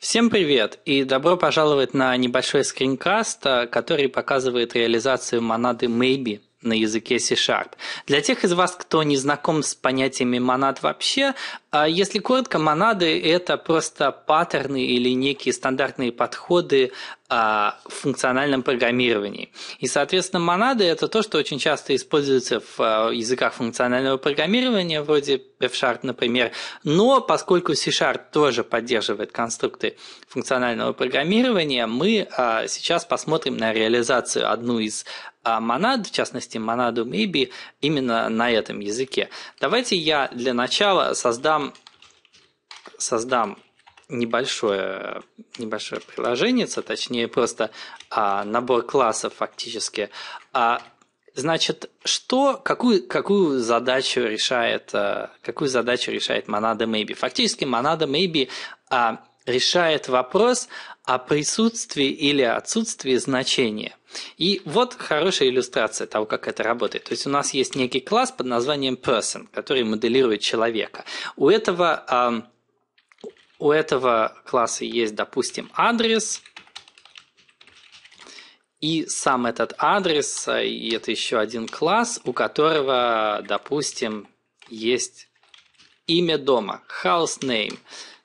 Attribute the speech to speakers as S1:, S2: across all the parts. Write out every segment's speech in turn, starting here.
S1: Всем привет и добро пожаловать на небольшой скринкаст, который показывает реализацию монады Maybe на языке C-Sharp. Для тех из вас, кто не знаком с понятиями монад вообще, а если коротко, монады – это просто паттерны или некие стандартные подходы в функциональном программировании. И, соответственно, монады – это то, что очень часто используется в э, языках функционального программирования, вроде F-Sharp, например. Но поскольку C-Sharp тоже поддерживает конструкты функционального программирования, мы э, сейчас посмотрим на реализацию одну из э, монад, в частности монаду maybe, именно на этом языке. Давайте я для начала создам, создам небольшое, небольшое приложение, точнее просто а, набор классов фактически. А, значит, что, какую, какую задачу решает, а, какую задачу решает Monada Maybe? Фактически Monada Maybe а, решает вопрос о присутствии или отсутствии значения. И вот хорошая иллюстрация того, как это работает. То есть у нас есть некий класс под названием person, который моделирует человека. У этого... А, у этого класса есть, допустим, адрес, и сам этот адрес, а, и это еще один класс, у которого, допустим, есть имя дома, house name.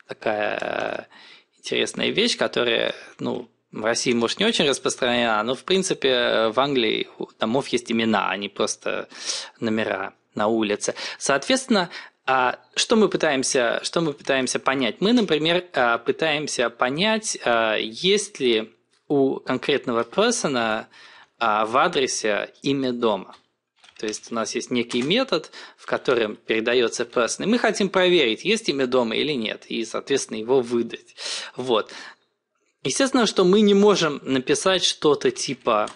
S1: Такая э, интересная вещь, которая, ну, в России, может, не очень распространена, но, в принципе, в Англии у домов есть имена, а не просто номера на улице. Соответственно, а что мы пытаемся, что мы пытаемся понять? Мы, например, а, пытаемся понять, а, есть ли у конкретного персона в адресе имя дома. То есть у нас есть некий метод, в котором передается person. И мы хотим проверить, есть имя дома или нет, и, соответственно, его выдать. Вот. Естественно, что мы не можем написать что-то типа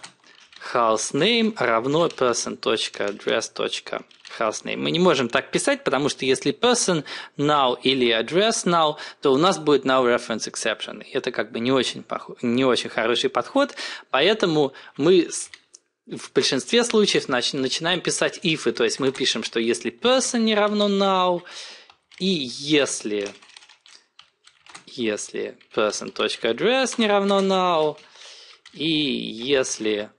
S1: house name равно person.address.com house name. Мы не можем так писать, потому что если person now или address now, то у нас будет now reference exception. это как бы не очень, не очень хороший подход, поэтому мы в большинстве случаев нач начинаем писать if, то есть мы пишем, что если person не равно now, и если если person.address не равно now, и если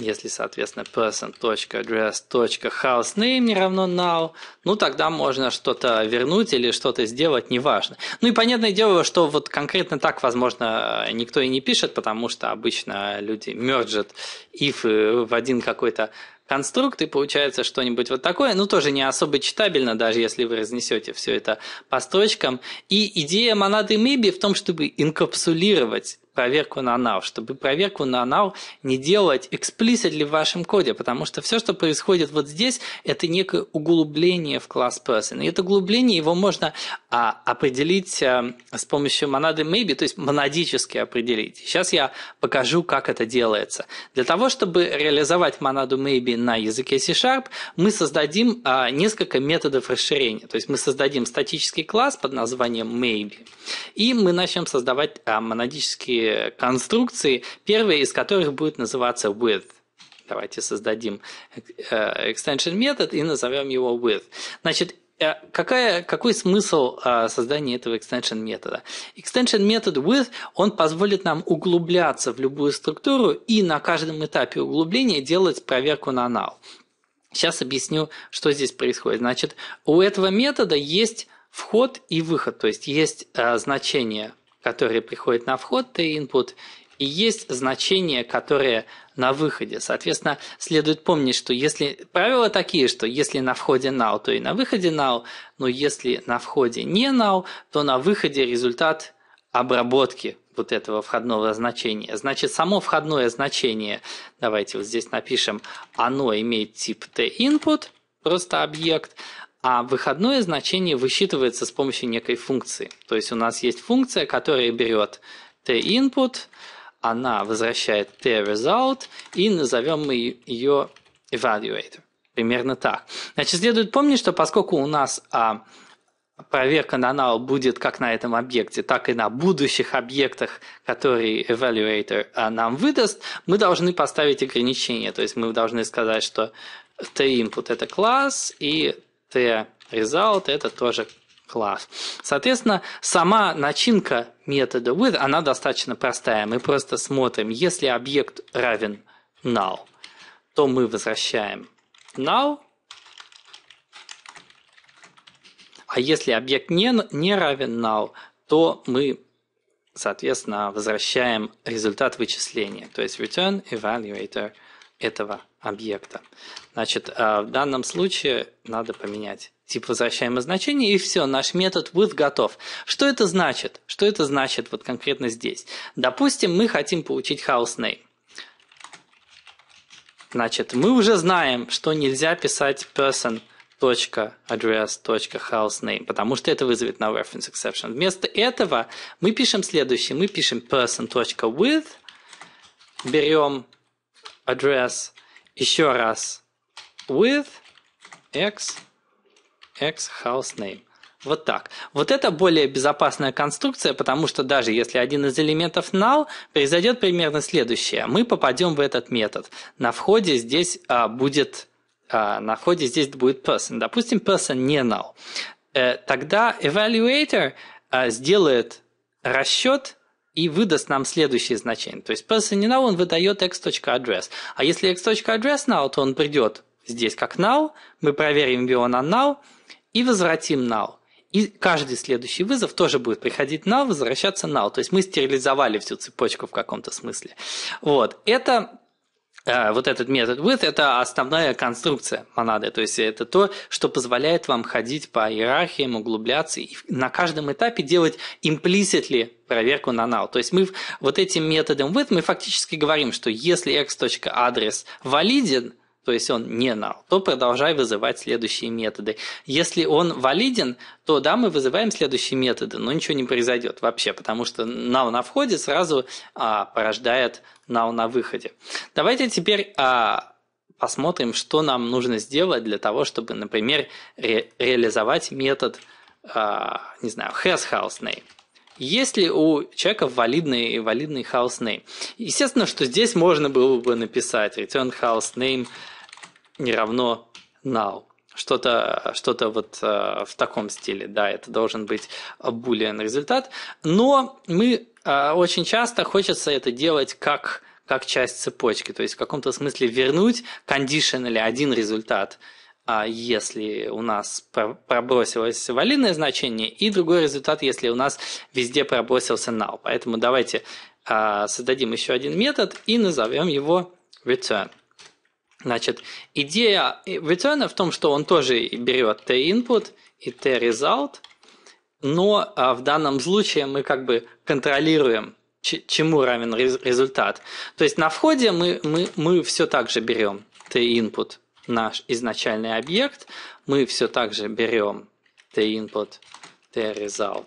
S1: если, соответственно, person.address.houseName ну, не равно now, ну тогда можно что-то вернуть или что-то сделать, неважно. Ну и понятное дело, что вот конкретно так, возможно, никто и не пишет, потому что обычно люди мерджат if э, в один какой-то конструкт, и получается что-нибудь вот такое, ну тоже не особо читабельно, даже если вы разнесете все это по строчкам. И идея монады Maybe в том, чтобы инкапсулировать проверку на null, чтобы проверку на null не делать explicitly в вашем коде, потому что все, что происходит вот здесь, это некое углубление в класс person. И это углубление, его можно а, определить а, с помощью монады maybe, то есть монадически определить. Сейчас я покажу, как это делается. Для того, чтобы реализовать монаду maybe на языке C-Sharp, мы создадим а, несколько методов расширения. То есть мы создадим статический класс под названием maybe, и мы начнем создавать а, монадические Э, конструкции, первая из которых будет называться with. Давайте создадим э, extension метод и назовем его with. Значит, э, какая, какой смысл создания этого extension метода? Extension метод with, он позволит нам углубляться в любую структуру и на каждом этапе углубления делать проверку на null. Сейчас объясню, что здесь происходит. Значит, у этого метода есть вход и выход, то есть есть значение которые приходят на вход, и input, и есть значение, которое на выходе. Соответственно, следует помнить, что если правила такие, что если на входе now, то и на выходе now, но если на входе не now, то на выходе результат обработки вот этого входного значения. Значит, само входное значение, давайте вот здесь напишем, оно имеет тип t-input, просто объект, а выходное значение высчитывается с помощью некой функции. То есть у нас есть функция, которая берет t-input, она возвращает t-result, и назовем мы ее evaluator. Примерно так. Значит, следует помнить, что поскольку у нас а, проверка на null будет как на этом объекте, так и на будущих объектах, которые evaluator а, нам выдаст, мы должны поставить ограничение. То есть мы должны сказать, что t-input – это класс, и t-result – это тоже класс. Соответственно, сама начинка метода with, она достаточно простая. Мы просто смотрим, если объект равен null, то мы возвращаем null, а если объект не, не равен null, то мы, соответственно, возвращаем результат вычисления, то есть return evaluator этого объекта. Значит, э, в данном случае надо поменять тип возвращаемого значения и все, наш метод with готов. Что это значит? Что это значит вот конкретно здесь? Допустим, мы хотим получить house name. Значит, мы уже знаем, что нельзя писать person .address.houseName, потому что это вызовет null reference exception. Вместо этого мы пишем следующее. Мы пишем person.with, берем address еще раз. With x, x house name. Вот так. Вот это более безопасная конструкция, потому что даже если один из элементов null, произойдет примерно следующее. Мы попадем в этот метод. На входе здесь а, будет а, на входе здесь будет person. Допустим, person не null. Э, тогда evaluator а, сделает расчет и выдаст нам следующее значение. То есть person now он выдает x.address. А если x.address now, то он придет здесь как now, мы проверим его на now и возвратим now. И каждый следующий вызов тоже будет приходить now, возвращаться now. То есть мы стерилизовали всю цепочку в каком-то смысле. Вот. Это Э, вот этот метод with – это основная конструкция монады, то есть это то, что позволяет вам ходить по иерархиям, углубляться и на каждом этапе делать implicitly проверку на null. То есть мы вот этим методом with мы фактически говорим, что если x.адрес валиден, то есть он не null, то продолжай вызывать следующие методы. Если он валиден, то да, мы вызываем следующие методы, но ничего не произойдет вообще, потому что null на входе сразу а, порождает null на выходе. Давайте теперь а, посмотрим, что нам нужно сделать для того, чтобы, например, ре- реализовать метод, а, не знаю, hasHouseName. house Есть ли у человека валидный, валидный house name? Естественно, что здесь можно было бы написать return house name не равно now. Что-то что, -то, вот э, в таком стиле, да, это должен быть boolean результат. Но мы э, очень часто хочется это делать как, как часть цепочки, то есть в каком-то смысле вернуть conditionally один результат а если у нас пробросилось валидное значение, и другой результат, если у нас везде пробросился null. Поэтому давайте э, создадим еще один метод и назовем его return. Значит, идея return в том, что он тоже берет t-input и t-result, но а, в данном случае мы как бы контролируем, чему равен результат. То есть на входе мы, мы, мы все так же берем t-input, наш изначальный объект, мы все так же берем t-input, t-result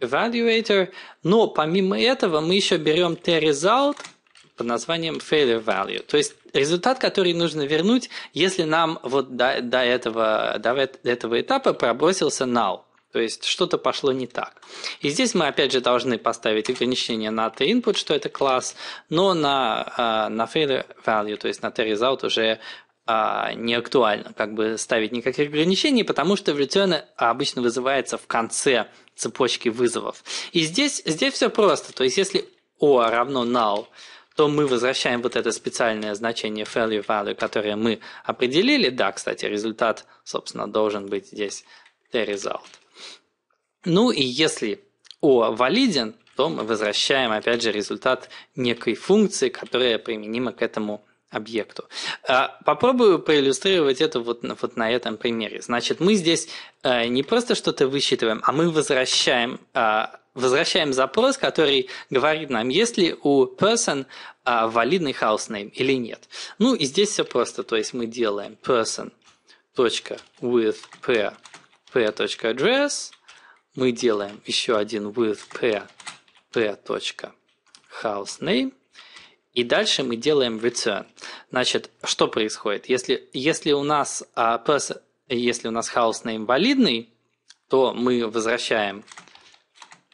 S1: evaluator, но помимо этого мы еще берем t-result под названием failure value. То есть результат, который нужно вернуть, если нам вот до, до, этого, до этого этапа пробросился null. То есть что-то пошло не так. И здесь мы опять же должны поставить ограничение на t-input, что это класс, но на, а, на failure value, то есть на t-result уже а, не актуально как бы ставить никаких ограничений, потому что return обычно вызывается в конце цепочки вызовов. И здесь, здесь все просто. То есть если O равно null, то мы возвращаем вот это специальное значение failure value, которое мы определили. Да, кстати, результат, собственно, должен быть здесь the result. Ну и если O валиден, то мы возвращаем, опять же, результат некой функции, которая применима к этому объекту. А, попробую проиллюстрировать это вот, вот на этом примере. Значит, мы здесь э, не просто что-то высчитываем, а мы возвращаем а, возвращаем запрос, который говорит нам, есть ли у person а, валидный house name или нет. Ну и здесь все просто, то есть мы делаем person with p p.address, мы делаем еще один with p p.house name, и дальше мы делаем return. Значит, что происходит? Если, если у нас а, person, если у нас house name валидный, то мы возвращаем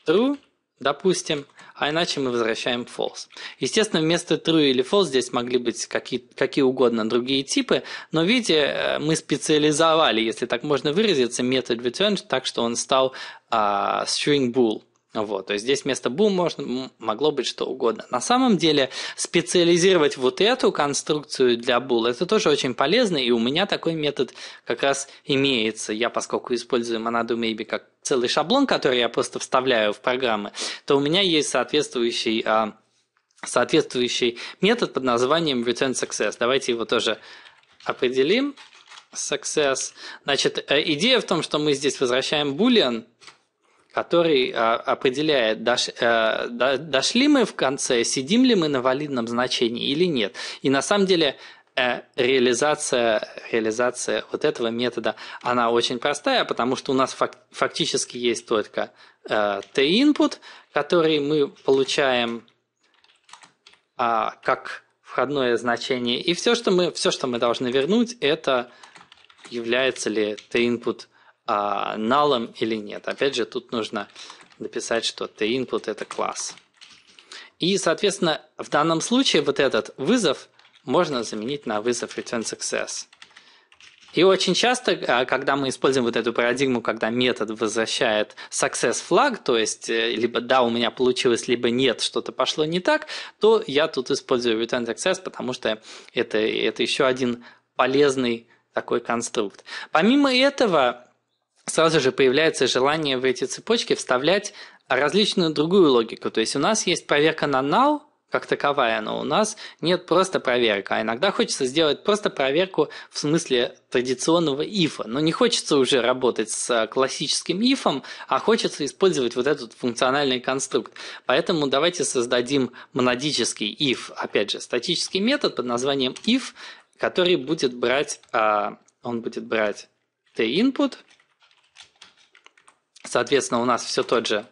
S1: true, допустим, а иначе мы возвращаем false. Естественно, вместо true или false здесь могли быть какие, какие угодно другие типы, но видите, э, мы специализовали, если так можно выразиться, метод return так, что он стал а, string bool – вот, то есть здесь вместо boom можно, могло быть что угодно. На самом деле специализировать вот эту конструкцию для bool это тоже очень полезно, и у меня такой метод как раз имеется. Я, поскольку использую Monado Maybe как целый шаблон, который я просто вставляю в программы, то у меня есть соответствующий, а, соответствующий метод под названием return success. Давайте его тоже определим. Success. Значит, э, идея в том, что мы здесь возвращаем boolean – который а, определяет, дош, э, а, дошли мы в конце, сидим ли мы на валидном значении или нет. И на самом деле э, реализация, реализация вот этого метода, она очень простая, потому что у нас фак, фактически есть только э, t-input, который мы получаем э, как входное значение, и все, что мы, все, что мы должны вернуть, это является ли t-input а, налом или нет. Опять же, тут нужно написать, что the input – это класс. И, соответственно, в данном случае вот этот вызов можно заменить на вызов return success. И очень часто, а, когда мы используем вот эту парадигму, когда метод возвращает success flag, то есть э, либо да, у меня получилось, либо нет, что-то пошло не так, то я тут использую return success, потому что это, это еще один полезный такой конструкт. Помимо этого, сразу же появляется желание в эти цепочки вставлять различную другую логику. То есть у нас есть проверка на null, как таковая, но у нас нет просто проверка. А иногда хочется сделать просто проверку в смысле традиционного if, Но не хочется уже работать с классическим ифом, а хочется использовать вот этот функциональный конструкт. Поэтому давайте создадим монадический if, опять же, статический метод под названием if, который будет брать, а, он будет брать t-input – Соответственно, у нас все тот же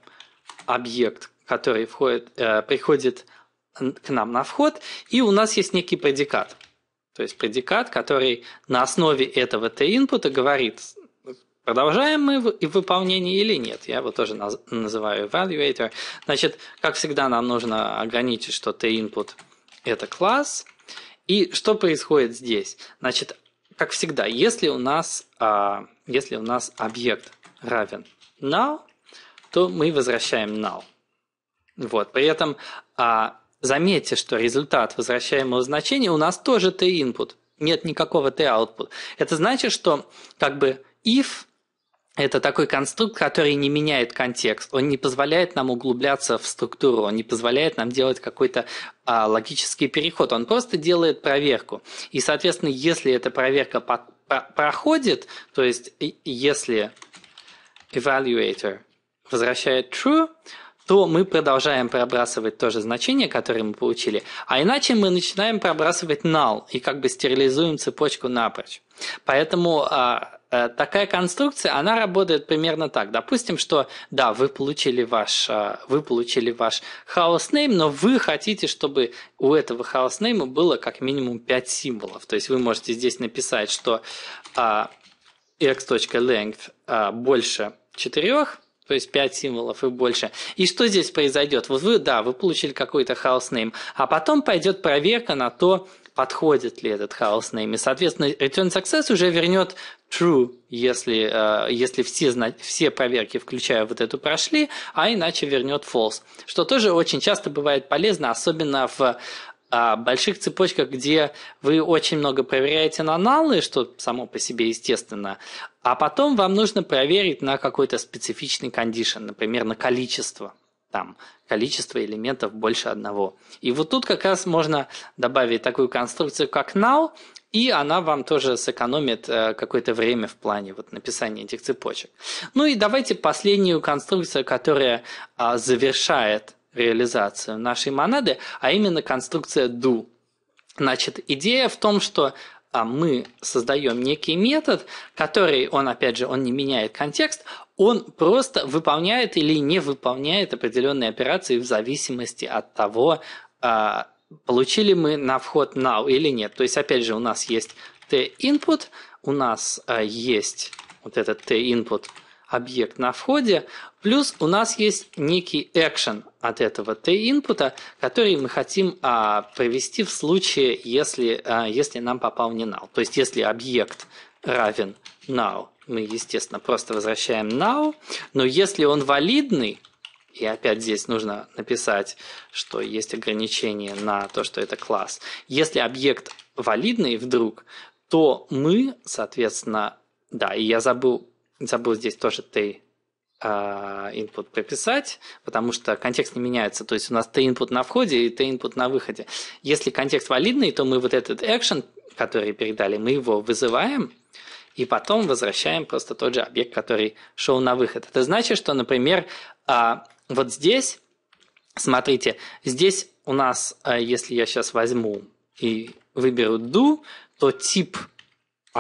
S1: объект, который входит, э, приходит к нам на вход, и у нас есть некий предикат. То есть предикат, который на основе этого t-input говорит, продолжаем мы в выполнение или нет. Я его тоже называю evaluator. Значит, как всегда, нам нужно ограничить, что t-input – это класс. И что происходит здесь? Значит, как всегда, если у нас, а, если у нас объект равен now, то мы возвращаем now. Вот, при этом а, заметьте, что результат возвращаемого значения у нас тоже t-input, нет никакого t-output. Это значит, что как бы if это такой конструкт, который не меняет контекст, он не позволяет нам углубляться в структуру, он не позволяет нам делать какой-то а, логический переход, он просто делает проверку. И, соответственно, если эта проверка по- по- проходит, то есть если evaluator возвращает true, то мы продолжаем пробрасывать то же значение, которое мы получили, а иначе мы начинаем пробрасывать null и как бы стерилизуем цепочку напрочь. Поэтому а, а, такая конструкция, она работает примерно так. Допустим, что да, вы получили ваш, а, вы получили ваш house name, но вы хотите, чтобы у этого house name было как минимум 5 символов. То есть вы можете здесь написать, что а, x.length а, больше 4, то есть 5 символов и больше. И что здесь произойдет? Вот вы, да, вы получили какой-то house name, а потом пойдет проверка на то, подходит ли этот house name. И, соответственно, return success уже вернет true, если, а, если все, все проверки, включая вот эту, прошли, а иначе вернет false, что тоже очень часто бывает полезно, особенно в а, больших цепочках, где вы очень много проверяете на аналы, что само по себе естественно, а потом вам нужно проверить на какой-то специфичный кондишн, например, на количество там количество элементов больше одного. И вот тут как раз можно добавить такую конструкцию, как now, и она вам тоже сэкономит э, какое-то время в плане вот написания этих цепочек. Ну и давайте последнюю конструкцию, которая а, завершает реализацию нашей монады, а именно конструкция do. Значит, идея в том, что а мы создаем некий метод, который, он опять же, он не меняет контекст, он просто выполняет или не выполняет определенные операции в зависимости от того, а, получили мы на вход now или нет. То есть, опять же, у нас есть t-input, у нас а, есть вот этот t-input – объект на входе, плюс у нас есть некий action от этого T-инпута, который мы хотим а, провести в случае, если, а, если нам попал не null. То есть, если объект равен now, мы, естественно, просто возвращаем now, но если он валидный, и опять здесь нужно написать, что есть ограничение на то, что это класс. Если объект валидный вдруг, то мы, соответственно, да, и я забыл забыл здесь тоже ты а, input прописать, потому что контекст не меняется. То есть у нас t-input на входе и t-input на выходе. Если контекст валидный, то мы вот этот action, который передали, мы его вызываем, и потом возвращаем просто тот же объект, который шел на выход. Это значит, что, например, а, вот здесь, смотрите, здесь у нас, а, если я сейчас возьму и выберу do, то тип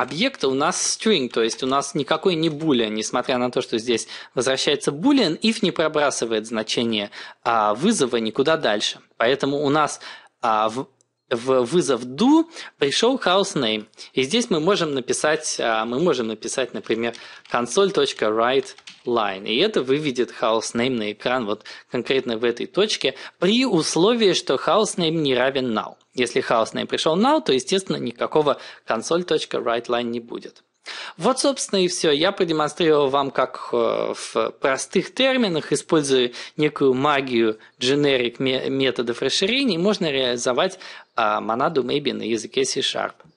S1: объекта у нас string, то есть у нас никакой не boolean, несмотря на то, что здесь возвращается boolean, if не пробрасывает значение а, вызова никуда дальше. Поэтому у нас а, в в вызов do пришел house name. И здесь мы можем написать, а, мы можем написать, например, console.write line. И это выведет house name на экран вот конкретно в этой точке при условии, что house name не равен null. Если хаосный пришел now, то, естественно, никакого console.writeLine не будет. Вот, собственно, и все. Я продемонстрировал вам, как э, в простых терминах, используя некую магию generic методов расширений, можно реализовать монаду maybe на языке C-Sharp.